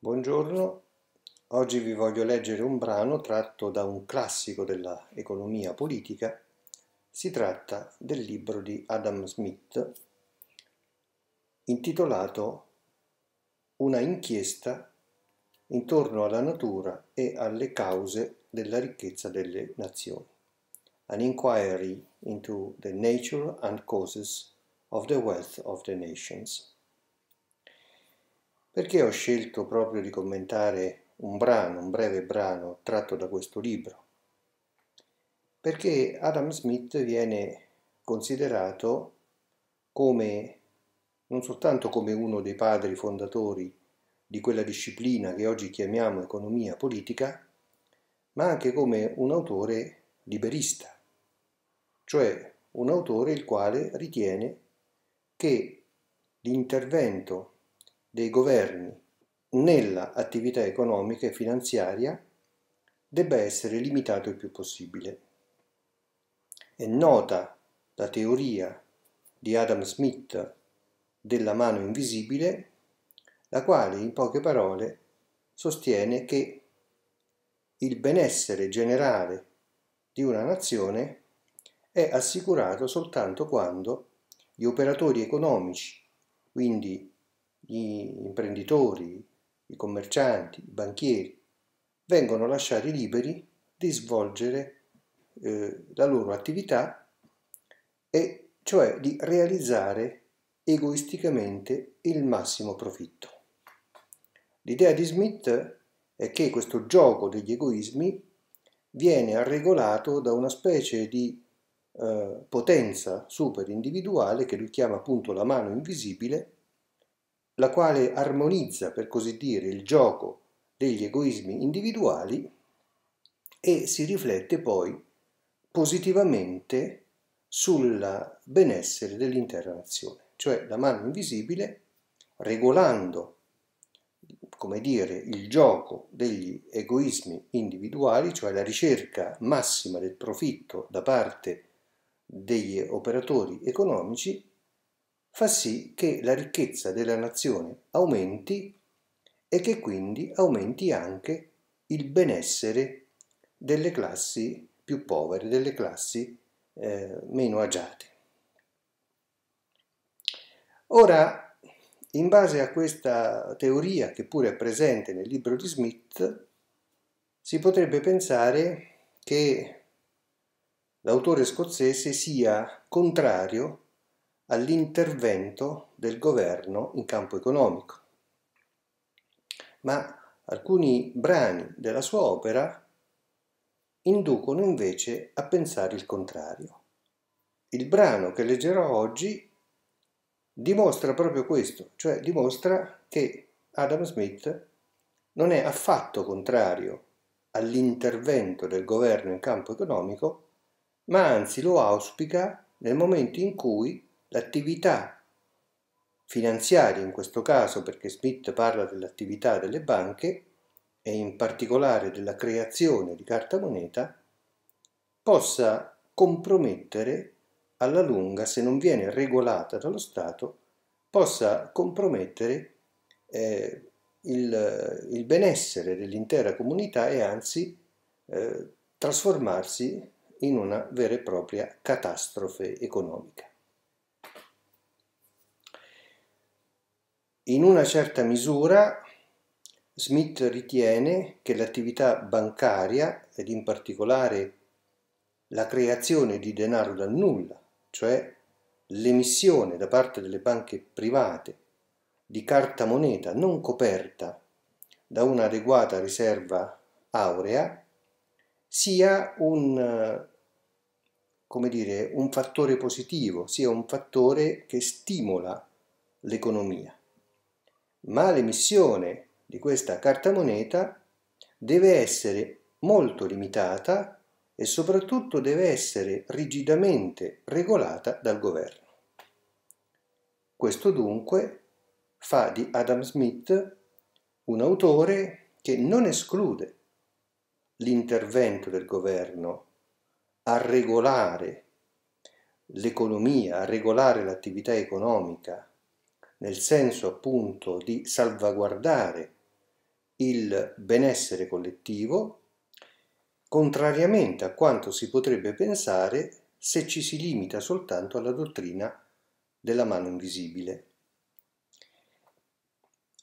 Buongiorno, oggi vi voglio leggere un brano tratto da un classico della economia politica. Si tratta del libro di Adam Smith intitolato Una inchiesta intorno alla natura e alle cause della ricchezza delle nazioni. An inquiry into the nature and causes of the wealth of the nations. Perché ho scelto proprio di commentare un brano, un breve brano tratto da questo libro? Perché Adam Smith viene considerato come, non soltanto come uno dei padri fondatori di quella disciplina che oggi chiamiamo economia politica, ma anche come un autore liberista, cioè un autore il quale ritiene che l'intervento dei governi nella attività economica e finanziaria debba essere limitato il più possibile. È nota la teoria di Adam Smith della mano invisibile, la quale in poche parole sostiene che il benessere generale di una nazione è assicurato soltanto quando gli operatori economici, quindi gli imprenditori, i commercianti, i banchieri, vengono lasciati liberi di svolgere eh, la loro attività e cioè di realizzare egoisticamente il massimo profitto. L'idea di Smith è che questo gioco degli egoismi viene regolato da una specie di eh, potenza superindividuale che lui chiama appunto la mano invisibile la quale armonizza, per così dire, il gioco degli egoismi individuali e si riflette poi positivamente sul benessere dell'intera nazione. Cioè la mano invisibile, regolando, come dire, il gioco degli egoismi individuali, cioè la ricerca massima del profitto da parte degli operatori economici, fa sì che la ricchezza della nazione aumenti e che quindi aumenti anche il benessere delle classi più povere, delle classi eh, meno agiate. Ora, in base a questa teoria che pure è presente nel libro di Smith, si potrebbe pensare che l'autore scozzese sia contrario all'intervento del governo in campo economico. Ma alcuni brani della sua opera inducono invece a pensare il contrario. Il brano che leggerò oggi dimostra proprio questo, cioè dimostra che Adam Smith non è affatto contrario all'intervento del governo in campo economico, ma anzi lo auspica nel momento in cui l'attività finanziaria in questo caso, perché Smith parla dell'attività delle banche e in particolare della creazione di carta moneta, possa compromettere alla lunga, se non viene regolata dallo Stato, possa compromettere eh, il, il, benessere dell'intera comunità e anzi eh, trasformarsi in una vera e propria catastrofe economica. In una certa misura Smith ritiene che l'attività bancaria, ed in particolare la creazione di denaro dal nulla, cioè l'emissione da parte delle banche private di carta moneta non coperta da un'adeguata riserva aurea, sia un, dire, un fattore positivo, sia un fattore che stimola l'economia ma l'emissione di questa carta moneta deve essere molto limitata e soprattutto deve essere rigidamente regolata dal governo. Questo dunque fa di Adam Smith un autore che non esclude l'intervento del governo a regolare l'economia, a regolare l'attività economica, nel senso appunto di salvaguardare il benessere collettivo, contrariamente a quanto si potrebbe pensare se ci si limita soltanto alla dottrina della mano invisibile.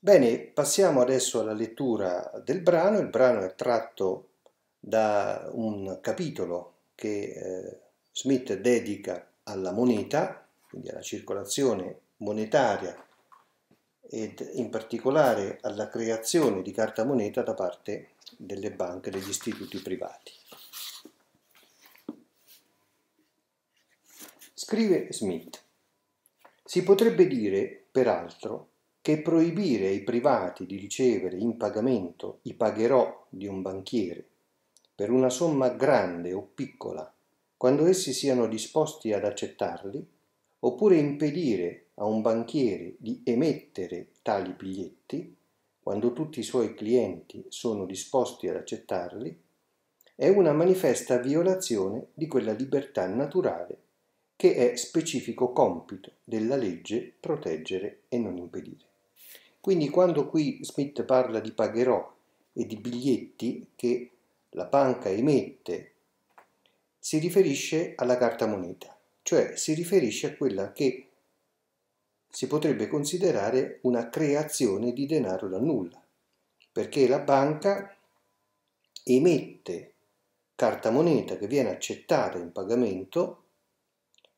Bene, passiamo adesso alla lettura del brano. Il brano è tratto da un capitolo che eh, Smith dedica alla moneta, quindi alla circolazione monetaria ed in particolare alla creazione di carta moneta da parte delle banche, e degli istituti privati. Scrive Smith, si potrebbe dire, peraltro, che proibire ai privati di ricevere in pagamento i pagherò di un banchiere per una somma grande o piccola, quando essi siano disposti ad accettarli, oppure impedire a un banchiere di emettere tali biglietti, quando tutti i suoi clienti sono disposti ad accettarli, è una manifesta violazione di quella libertà naturale che è specifico compito della legge proteggere e non impedire. Quindi quando qui Smith parla di pagherò e di biglietti che la banca emette, si riferisce alla carta moneta, cioè si riferisce a quella che si potrebbe considerare una creazione di denaro da nulla, perché la banca emette carta moneta che viene accettata in pagamento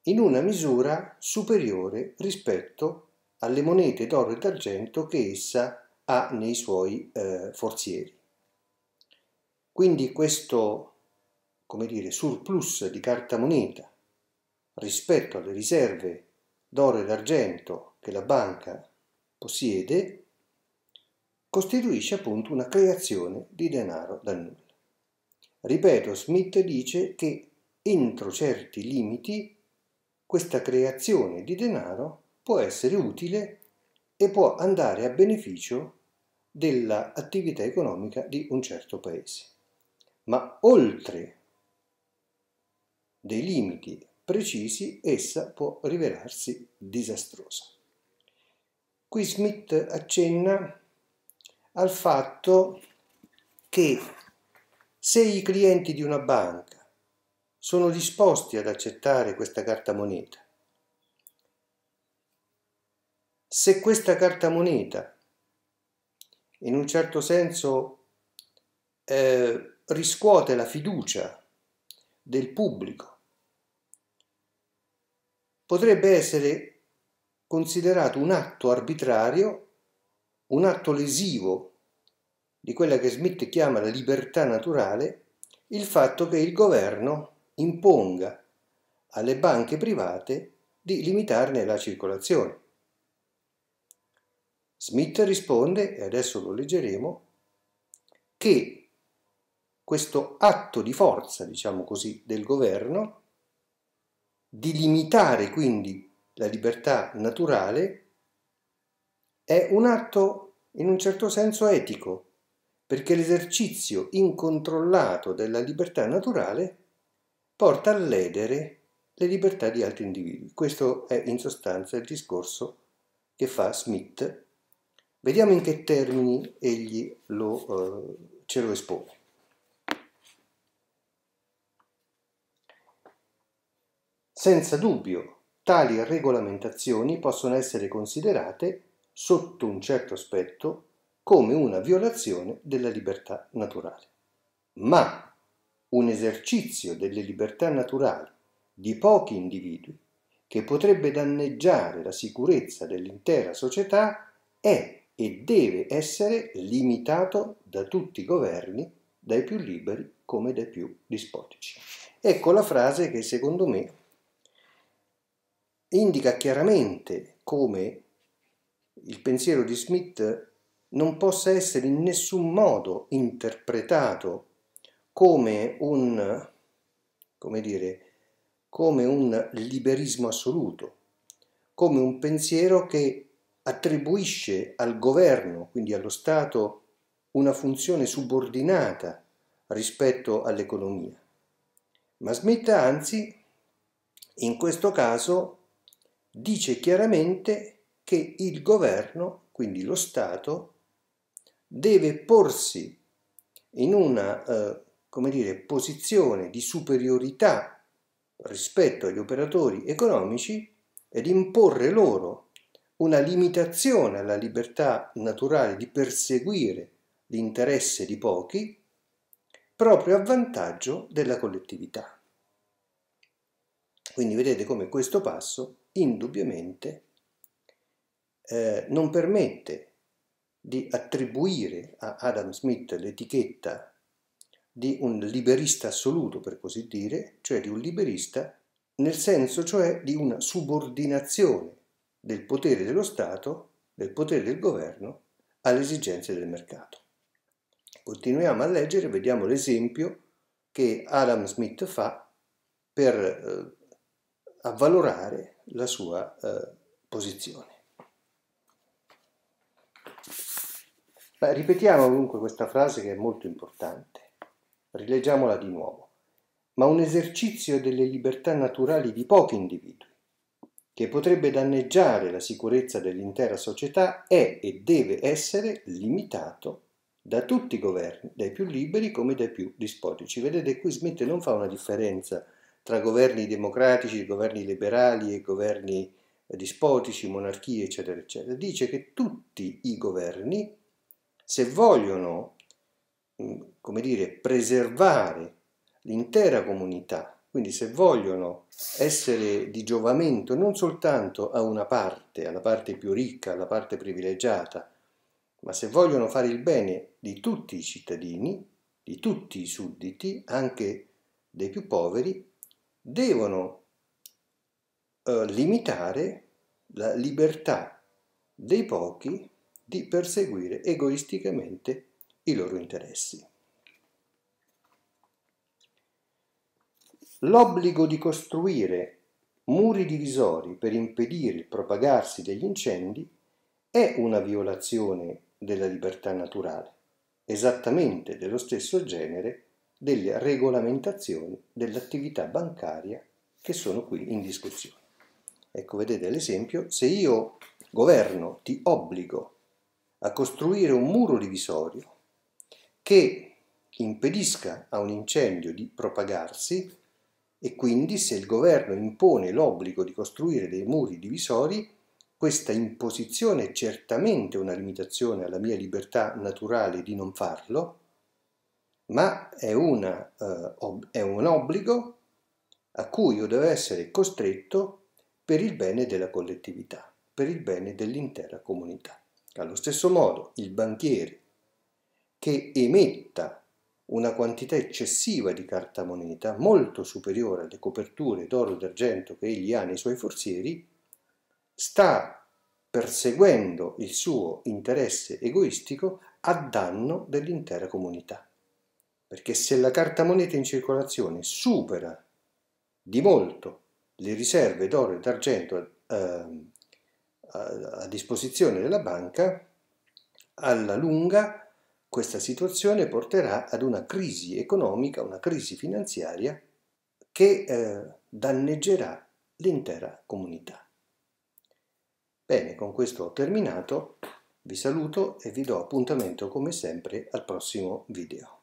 in una misura superiore rispetto alle monete d'oro e d'argento che essa ha nei suoi eh, forzieri. Quindi questo come dire, surplus di carta moneta rispetto alle riserve d'oro e d'argento che la banca possiede costituisce appunto una creazione di denaro da nulla. Ripeto, Smith dice che entro certi limiti questa creazione di denaro può essere utile e può andare a beneficio dell'attività economica di un certo paese. Ma oltre dei limiti precisi essa può rivelarsi disastrosa. Qui Smith accenna al fatto che se i clienti di una banca sono disposti ad accettare questa carta moneta, se questa carta moneta in un certo senso eh, riscuote la fiducia del pubblico potrebbe essere considerato un atto arbitrario, un atto lesivo di quella che Smith chiama la libertà naturale, il fatto che il governo imponga alle banche private di limitarne la circolazione. Smith risponde, e adesso lo leggeremo, che questo atto di forza, diciamo così, del governo di limitare quindi la libertà naturale è un atto in un certo senso etico, perché l'esercizio incontrollato della libertà naturale porta a ledere le libertà di altri individui. Questo è in sostanza il discorso che fa Smith. Vediamo in che termini egli lo, eh, ce lo espone. Senza dubbio, tali regolamentazioni possono essere considerate, sotto un certo aspetto, come una violazione della libertà naturale. Ma un esercizio delle libertà naturali di pochi individui che potrebbe danneggiare la sicurezza dell'intera società è e deve essere limitato da tutti i governi, dai più liberi come dai più dispotici. Ecco la frase che secondo me indica chiaramente come il pensiero di Smith non possa essere in nessun modo interpretato come un, come dire, come un liberismo assoluto, come un pensiero che attribuisce al governo, quindi allo Stato, una funzione subordinata rispetto all'economia. Ma Smith anzi, in questo caso, dice chiaramente che il governo, quindi lo Stato, deve porsi in una eh, come dire, posizione di superiorità rispetto agli operatori economici ed imporre loro una limitazione alla libertà naturale di perseguire l'interesse di pochi proprio a vantaggio della collettività. Quindi vedete come questo passo indubbiamente eh, non permette di attribuire a Adam Smith l'etichetta di un liberista assoluto, per così dire, cioè di un liberista, nel senso cioè di una subordinazione del potere dello Stato, del potere del governo, alle esigenze del mercato. Continuiamo a leggere, vediamo l'esempio che Adam Smith fa per eh, avvalorare la sua eh, posizione. Ma ripetiamo dunque questa frase che è molto importante, rileggiamola di nuovo, ma un esercizio delle libertà naturali di pochi individui, che potrebbe danneggiare la sicurezza dell'intera società, è e deve essere limitato da tutti i governi, dai più liberi come dai più dispotici. Vedete qui Smith non fa una differenza tra governi democratici, governi liberali e governi eh, dispotici, monarchie, eccetera, eccetera. Dice che tutti i governi, se vogliono, mm, come dire, preservare l'intera comunità, quindi se vogliono essere di giovamento non soltanto a una parte, alla parte più ricca, alla parte privilegiata, ma se vogliono fare il bene di tutti i cittadini, di tutti i sudditi, anche dei più poveri, devono eh, limitare la libertà dei pochi di perseguire egoisticamente i loro interessi. L'obbligo di costruire muri divisori per impedire il propagarsi degli incendi è una violazione della libertà naturale, esattamente dello stesso genere delle regolamentazioni dell'attività bancaria che sono qui in discussione. Ecco, vedete l'esempio, se io governo ti obbligo a costruire un muro divisorio che impedisca a un incendio di propagarsi e quindi se il governo impone l'obbligo di costruire dei muri divisori, questa imposizione è certamente una limitazione alla mia libertà naturale di non farlo, ma è, una, eh, ob- è un obbligo a cui io devo essere costretto per il bene della collettività, per il bene dell'intera comunità. Allo stesso modo, il banchiere che emetta una quantità eccessiva di carta moneta, molto superiore alle coperture d'oro e d'argento che egli ha nei suoi forzieri, sta perseguendo il suo interesse egoistico a danno dell'intera comunità perché se la carta moneta in circolazione supera di molto le riserve d'oro e d'argento eh, a disposizione della banca, alla lunga questa situazione porterà ad una crisi economica, una crisi finanziaria che eh, danneggerà l'intera comunità. Bene, con questo ho terminato, vi saluto e vi do appuntamento come sempre al prossimo video.